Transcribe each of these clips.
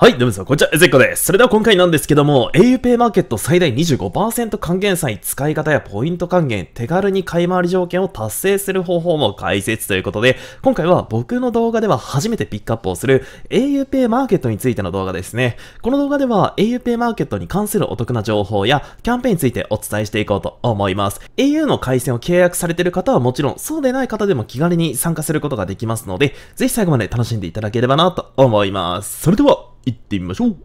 はい、どうもさん、こんにちは、ゼッコです。それでは今回なんですけども、auPay マーケット最大25%還元債、使い方やポイント還元、手軽に買い回り条件を達成する方法も解説ということで、今回は僕の動画では初めてピックアップをする auPay マーケットについての動画ですね。この動画では auPay マーケットに関するお得な情報やキャンペーンについてお伝えしていこうと思います。au の回線を契約されている方はもちろん、そうでない方でも気軽に参加することができますので、ぜひ最後まで楽しんでいただければなと思います。それでは、行ってみましょう。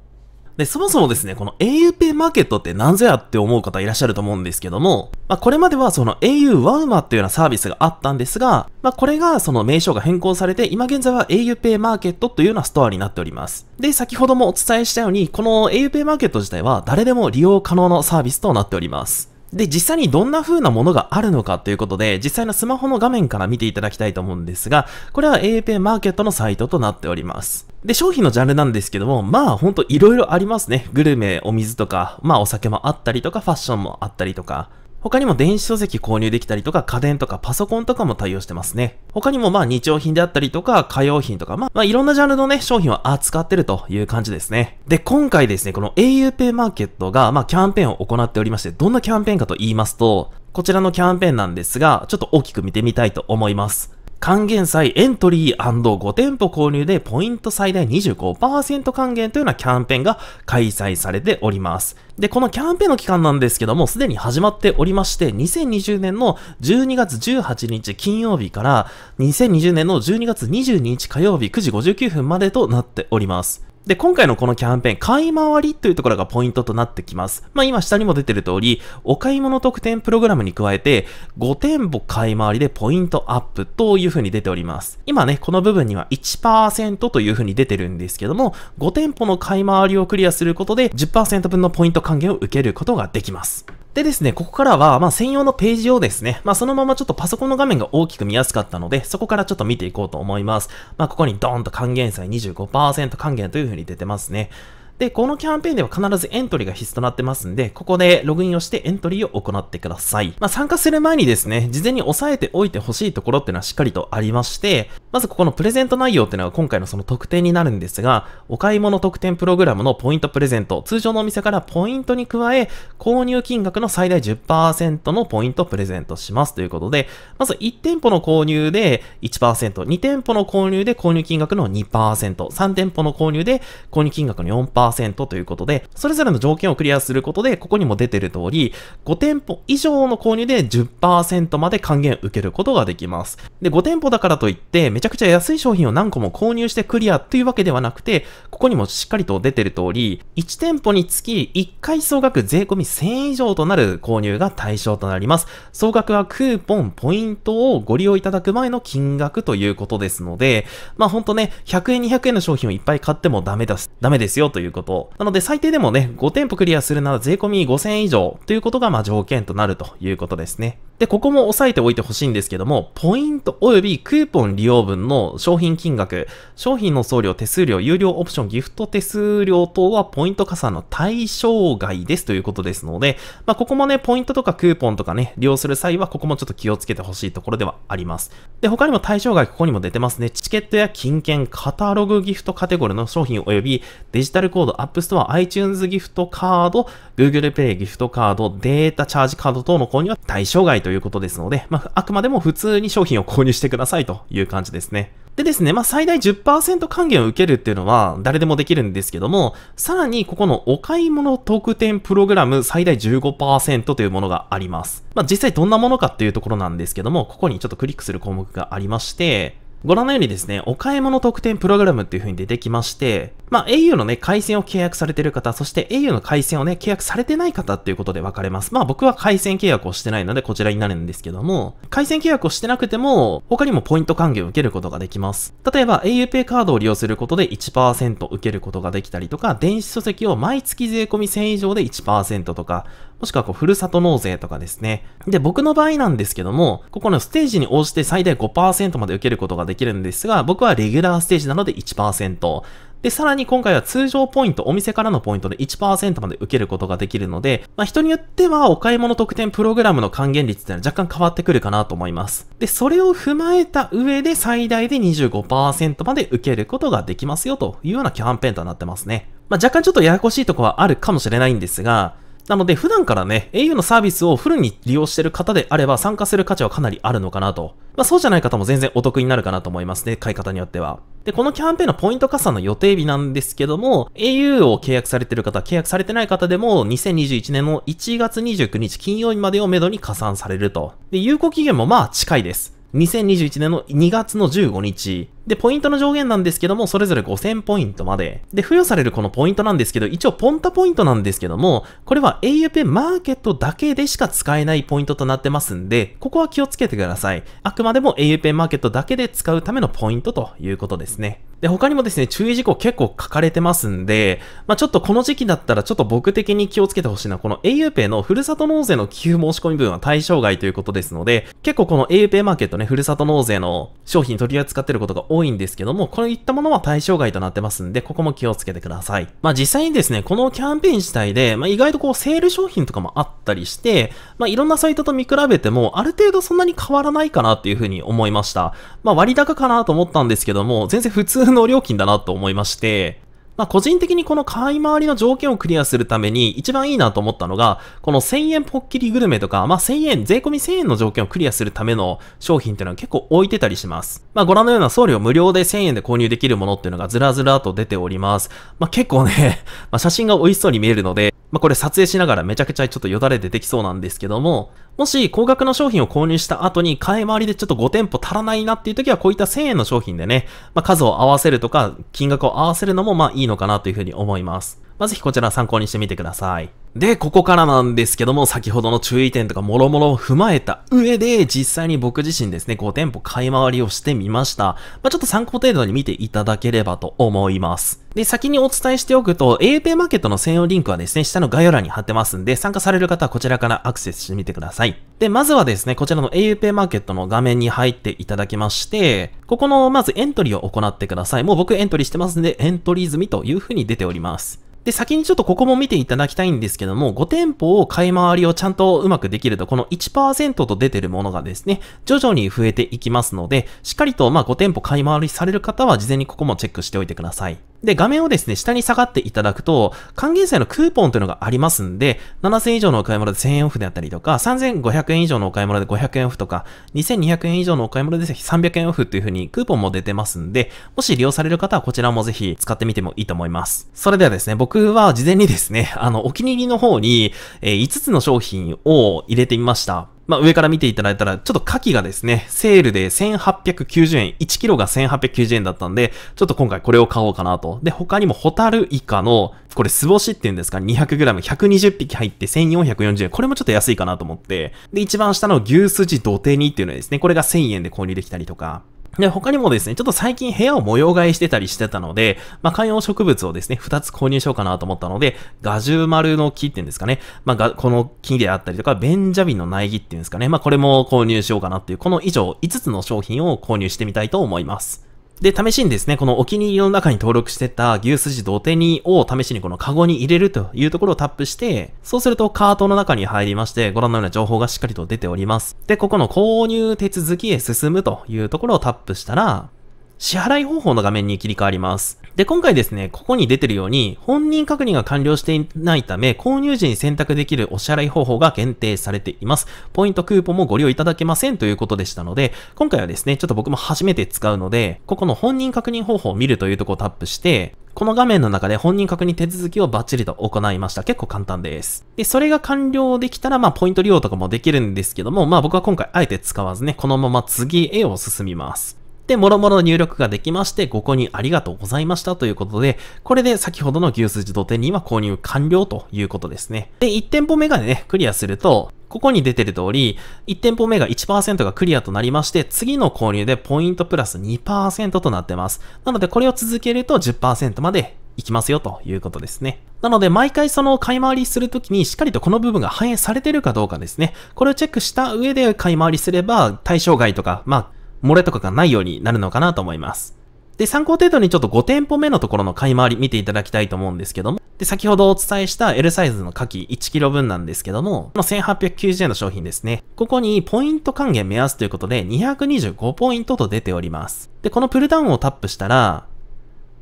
で、そもそもですね、この auPay マーケットって何ぞやって思う方いらっしゃると思うんですけども、まあこれまではその au ワウマっていうようなサービスがあったんですが、まあこれがその名称が変更されて、今現在は auPay マーケットというようなストアになっております。で、先ほどもお伝えしたように、この auPay マーケット自体は誰でも利用可能のサービスとなっております。で、実際にどんな風なものがあるのかということで、実際のスマホの画面から見ていただきたいと思うんですが、これは APay マーケットのサイトとなっております。で、商品のジャンルなんですけども、まあほんといろいろありますね。グルメ、お水とか、まあお酒もあったりとか、ファッションもあったりとか。他にも電子書籍購入できたりとか、家電とかパソコンとかも対応してますね。他にもまあ日用品であったりとか、家用品とか、まあ、まあいろんなジャンルのね、商品を扱ってるという感じですね。で、今回ですね、この auPay マーケットが、まあキャンペーンを行っておりまして、どんなキャンペーンかと言いますと、こちらのキャンペーンなんですが、ちょっと大きく見てみたいと思います。還元祭エントリー &5 店舗購入でポイント最大25%還元というようなキャンペーンが開催されております。で、このキャンペーンの期間なんですけども、すでに始まっておりまして、2020年の12月18日金曜日から、2020年の12月22日火曜日9時59分までとなっております。で、今回のこのキャンペーン、買い回りというところがポイントとなってきます。まあ今下にも出てる通り、お買い物特典プログラムに加えて、5店舗買い回りでポイントアップという風に出ております。今ね、この部分には1%という風に出てるんですけども、5店舗の買い回りをクリアすることで10%分のポイント還元を受けることができます。でですね、ここからは、まあ、専用のページをですね、まあ、そのままちょっとパソコンの画面が大きく見やすかったので、そこからちょっと見ていこうと思います。まあ、ここにドーンと還元祭25%還元という風に出てますね。で、このキャンペーンでは必ずエントリーが必須となってますんで、ここでログインをしてエントリーを行ってください。まあ、参加する前にですね、事前に押さえておいてほしいところっていうのはしっかりとありまして、まずここのプレゼント内容っていうのは今回のその特典になるんですが、お買い物特典プログラムのポイントプレゼント、通常のお店からポイントに加え、購入金額の最大10%のポイントプレゼントしますということで、まず1店舗の購入で1%、2店舗の購入で購入金額の2%、3店舗の購入で購入金額の4%ということで、それぞれの条件をクリアすることで、ここにも出てる通り、5店舗以上の購入で10%まで還元受けることができます。で、5店舗だからといって、ちゃくちゃ安い商品を何個も購入してクリアというわけではなくて、ここにもしっかりと出てる通り、1店舗につき1回総額税込み1000円以上となる購入が対象となります。総額はクーポン、ポイントをご利用いただく前の金額ということですので、まあほんとね、100円200円の商品をいっぱい買ってもダメだす、ダメですよということ。なので最低でもね、5店舗クリアするなら税込み5000円以上ということがま条件となるということですね。で、ここも押さえておいてほしいんですけども、ポイント及びクーポン利用分分の商品金額、商品の送料、手数料、有料オプション、ギフト手数料等はポイント加算の対象外ですということですので、まあ、ここもね、ポイントとかクーポンとかね、利用する際は、ここもちょっと気をつけてほしいところではあります。で、他にも対象外、ここにも出てますね。チケットや金券、カタログギフトカテゴリーの商品及びデジタルコード、アップストア、iTunes ギフトカード、Google p a y ギフトカード、データチャージカード等の購入は対象外ということですので、まあ、あくまでも普通に商品を購入してくださいという感じです。ですね。でですね、まあ、最大10%還元を受けるっていうのは誰でもできるんですけども、さらにここのお買い物特典プログラム最大15%というものがあります。まあ、実際どんなものかっていうところなんですけども、ここにちょっとクリックする項目がありまして、ご覧のようにですね、お買い物特典プログラムっていう風に出てきまして、まあ、au のね、回線を契約されてる方、そして au の回線をね、契約されてない方っていうことで分かれます。まあ、僕は回線契約をしてないので、こちらになるんですけども、回線契約をしてなくても、他にもポイント還元を受けることができます。例えば、aupay カードを利用することで1%受けることができたりとか、電子書籍を毎月税込み1000以上で1%とか、もしくはこう、ふるさと納税とかですね。で、僕の場合なんですけども、ここのステージに応じて最大5%まで受けることができるんですが、僕はレギュラーステージなので1%。で、さらに今回は通常ポイント、お店からのポイントで1%まで受けることができるので、まあ人によってはお買い物特典プログラムの還元率っていうのは若干変わってくるかなと思います。で、それを踏まえた上で最大で25%まで受けることができますよというようなキャンペーンとなってますね。まあ、若干ちょっとややこしいとこはあるかもしれないんですが、なので普段からね、au のサービスをフルに利用してる方であれば参加する価値はかなりあるのかなと。まあそうじゃない方も全然お得になるかなと思いますね、買い方によっては。で、このキャンペーンのポイント加算の予定日なんですけども、au を契約されてる方、契約されてない方でも2021年の1月29日金曜日までをめどに加算されると。で、有効期限もまあ近いです。2021年の2月の15日。で、ポイントの上限なんですけども、それぞれ5000ポイントまで。で、付与されるこのポイントなんですけど、一応ポンタポイントなんですけども、これは auPay マーケットだけでしか使えないポイントとなってますんで、ここは気をつけてください。あくまでも auPay マーケットだけで使うためのポイントということですね。で、他にもですね、注意事項結構書かれてますんで、まあ、ちょっとこの時期だったらちょっと僕的に気をつけてほしいのは、この auPay のふるさと納税の寄付申し込み分は対象外ということですので、結構この auPay マーケットね、ふるさと納税の商品取り扱ってることが多いんですけども、こういったものは対象外となってますんで、ここも気をつけてください。まあ実際にですね、このキャンペーン自体で、まあ意外とこうセール商品とかもあったりして、まあいろんなサイトと見比べても、ある程度そんなに変わらないかなっていうふうに思いました。まあ割高かなと思ったんですけども、全然普通の料金だなと思いまして、まあ、個人的にこの買い回りの条件をクリアするために一番いいなと思ったのが、この1000円ポッキリグルメとか、まあ、1000円、税込み1000円の条件をクリアするための商品っていうのは結構置いてたりします。まあ、ご覧のような送料無料で1000円で購入できるものっていうのがずらずらと出ております。まあ、結構ね ま写真が美味しそうに見えるので、まあ、これ撮影しながらめちゃくちゃちょっとよだれ出てきそうなんですけども、もし高額の商品を購入した後に買い回りでちょっと5店舗足らないなっていう時はこういった1000円の商品でね、まあ、数を合わせるとか金額を合わせるのもまあいいのかなというふうに思います。まあ、ぜひこちら参考にしてみてください。で、ここからなんですけども、先ほどの注意点とかもろもろを踏まえた上で、実際に僕自身ですね、5店舗買い回りをしてみました。まあ、ちょっと参考程度に見ていただければと思います。で、先にお伝えしておくと、a p マーケットの専用リンクはですね、下の概要欄に貼ってますんで、参加される方はこちらからアクセスしてみてください。で、まずはですね、こちらの AUPay マーケットの画面に入っていただきまして、ここの、まずエントリーを行ってください。もう僕エントリーしてますんで、エントリー済みという風に出ております。で、先にちょっとここも見ていただきたいんですけども、5店舗を買い回りをちゃんとうまくできると、この1%と出てるものがですね、徐々に増えていきますので、しっかりとまあ5店舗買い回りされる方は事前にここもチェックしておいてください。で、画面をですね、下に下がっていただくと、還元祭のクーポンというのがありますんで、7000以上のお買い物で1000円オフであったりとか、3500円以上のお買い物で500円オフとか、2200円以上のお買い物で300円オフという風にクーポンも出てますんで、もし利用される方はこちらもぜひ使ってみてもいいと思います。それではですね、僕は事前にですね、あの、お気に入りの方に、えー、5つの商品を入れてみました。まあ、上から見ていただいたら、ちょっと牡蠣がですね、セールで1890円、1キロが1890円だったんで、ちょっと今回これを買おうかなと。で、他にもホタルイカの、これ素干しっていうんですか、200g120 匹入って1440円。これもちょっと安いかなと思って。で、一番下の牛すじ土手煮っていうのですね、これが1000円で購入できたりとか。で、他にもですね、ちょっと最近部屋を模様替えしてたりしてたので、まあ、観葉植物をですね、2つ購入しようかなと思ったので、ガジュマルの木っていうんですかね、まあ、この木であったりとか、ベンジャミンの苗木っていうんですかね、まあ、これも購入しようかなっていう、この以上5つの商品を購入してみたいと思います。で、試しにですね、このお気に入りの中に登録してた牛すじ土手にを試しにこのカゴに入れるというところをタップして、そうするとカートの中に入りまして、ご覧のような情報がしっかりと出ております。で、ここの購入手続きへ進むというところをタップしたら、支払い方法の画面に切り替わります。で、今回ですね、ここに出てるように、本人確認が完了していないため、購入時に選択できるお支払い方法が限定されています。ポイントクーポンもご利用いただけませんということでしたので、今回はですね、ちょっと僕も初めて使うので、ここの本人確認方法を見るというとこをタップして、この画面の中で本人確認手続きをバッチリと行いました。結構簡単です。で、それが完了できたら、まあ、ポイント利用とかもできるんですけども、まあ僕は今回あえて使わずね、このまま次へを進みます。で、もろもろ入力ができまして、ご購入ありがとうございましたということで、これで先ほどの牛すじ土手には購入完了ということですね。で、1店舗目がね、クリアすると、ここに出てる通り、1店舗目が1%がクリアとなりまして、次の購入でポイントプラス2%となってます。なので、これを続けると10%までいきますよということですね。なので、毎回その買い回りするときにしっかりとこの部分が反映されてるかどうかですね。これをチェックした上で買い回りすれば、対象外とか、まあ、漏れとかがないようになるのかなと思います。で、参考程度にちょっと5店舗目のところの買い回り見ていただきたいと思うんですけども、で、先ほどお伝えした L サイズの牡蠣 1kg 分なんですけども、この1890円の商品ですね。ここにポイント還元目安ということで225ポイントと出ております。で、このプルダウンをタップしたら、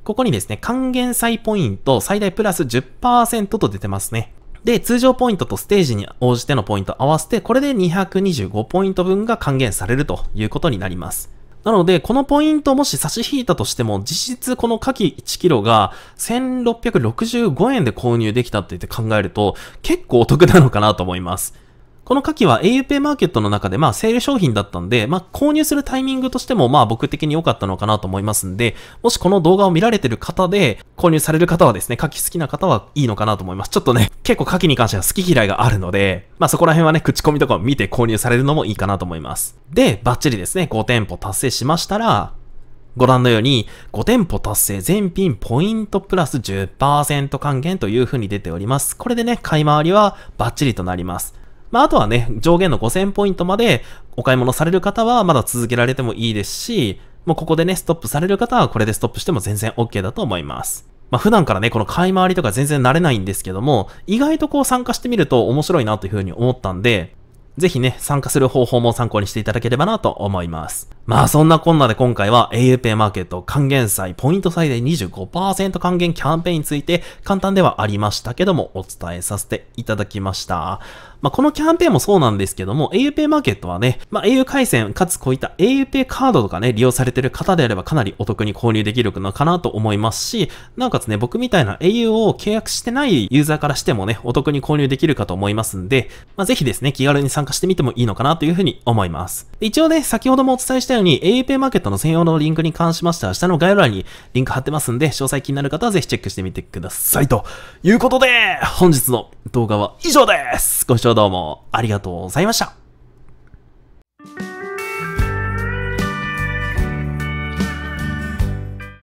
ここにですね、還元祭ポイント最大プラス10%と出てますね。で、通常ポイントとステージに応じてのポイント合わせて、これで225ポイント分が還元されるということになります。なので、このポイントをもし差し引いたとしても、実質この夏季1キロが1665円で購入できたって言って考えると、結構お得なのかなと思います。この牡蠣は auPay マーケットの中でまあセール商品だったんで、まあ購入するタイミングとしてもまあ僕的に良かったのかなと思いますんで、もしこの動画を見られてる方で購入される方はですね、牡蠣好きな方はいいのかなと思います。ちょっとね、結構牡蠣に関しては好き嫌いがあるので、まあそこら辺はね、口コミとかを見て購入されるのもいいかなと思います。で、バッチリですね、5店舗達成しましたら、ご覧のように、5店舗達成全品ポイントプラス10%還元という風に出ております。これでね、買い回りはバッチリとなります。まあ、あとはね、上限の5000ポイントまでお買い物される方はまだ続けられてもいいですし、もうここでね、ストップされる方はこれでストップしても全然 OK だと思います。まあ、普段からね、この買い回りとか全然慣れないんですけども、意外とこう参加してみると面白いなというふうに思ったんで、ぜひね、参加する方法も参考にしていただければなと思います。まあそんなこんなで今回は auPay マーケット還元祭ポイント最大25%還元キャンペーンについて簡単ではありましたけどもお伝えさせていただきました。まあこのキャンペーンもそうなんですけども auPay マーケットはね、まあ au 回線かつこういった auPay カードとかね、利用されてる方であればかなりお得に購入できるのかなと思いますし、なおかつね、僕みたいな au を契約してないユーザーからしてもね、お得に購入できるかと思いますんで、まあぜひですね、気軽に参参加してみてもいいのかなというふうに思います。一応ね、先ほどもお伝えしたように a u p マーケットの専用のリンクに関しましては下の概要欄にリンク貼ってますんで、詳細気になる方はぜひチェックしてみてください。ということで、本日の動画は以上です。ご視聴どうもありがとうございました。